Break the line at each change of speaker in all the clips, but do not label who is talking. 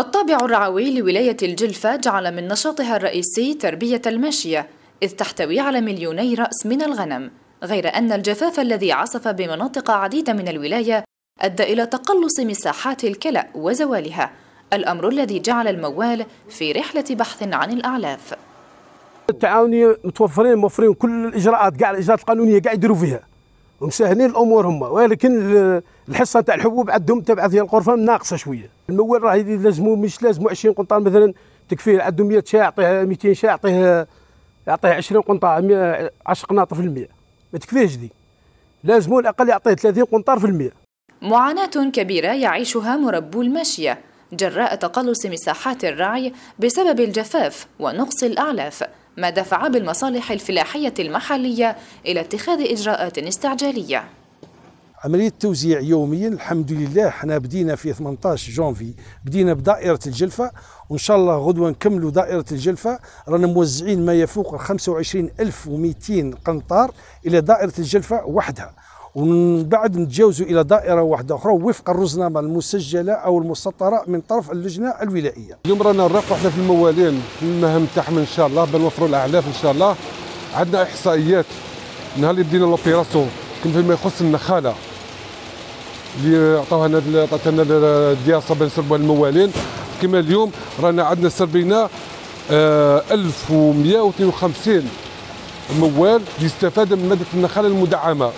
الطابع الرعوي لولاية الجلفة جعل من نشاطها الرئيسي تربية الماشية إذ تحتوي على مليوني رأس من الغنم غير أن الجفاف الذي عصف بمناطق عديدة من الولاية أدى إلى تقلص مساحات الكلأ وزوالها الأمر الذي جعل الموال في رحلة بحث عن الأعلاف
التعاونية متوفرين موفرين كل الإجراءات كاع الإجراءات القانونية كاع يديروا فيها مسهلين الامور هما ولكن الحصه تاع الحبوب عندهم تبع ديال القرفه ناقصه شويه المول راه لازمو مش لازمو 20 قنطار مثلا تكفيه عنده 100 شاع يعطيه 200 شاع يعطيه يعطيه 20 قنطار 10 قناطر في المية ما تكفيهش دي لازمو الاقل يعطيه 30 قنطار في المية
معاناة كبيرة يعيشها مربو الماشية جراء تقلص مساحات الرعي بسبب الجفاف ونقص الأعلاف ما دفع بالمصالح الفلاحية المحلية إلى اتخاذ إجراءات استعجالية
عملية توزيع يوميا الحمد لله احنا بدينا في 18 جونفي بدينا بدائرة الجلفة وإن شاء الله غدوة نكملوا دائرة الجلفة رانا موزعين ما يفوق 25200 قنطار إلى دائرة الجلفة وحدها ومن بعد نتجاوزوا الى دائره واحده اخرى وفق الرزنامه المسجله او المسطره من طرف اللجنه الولائيه. اليوم
رانا نراقبوا احنا في الموالين المهام تاعهم ان شاء الله بنوفروا الاعلاف ان شاء الله. عندنا احصائيات نهار اللي بدينا لوبيراسيون كان فيما يخص النخاله اللي عطاوها لنا عطاتها لنا الدياسه بين سربوها الموالين كما اليوم رانا عندنا سربينا 1152 آه، موال يستفاد من ماده النخاله المدعمه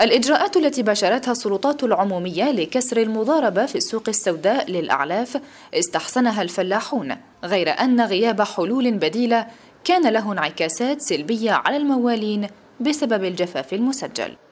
الإجراءات التي باشرتها السلطات العمومية لكسر المضاربة في السوق السوداء للأعلاف استحسنها الفلاحون غير أن غياب حلول بديلة كان له انعكاسات سلبية على الموالين بسبب الجفاف المسجل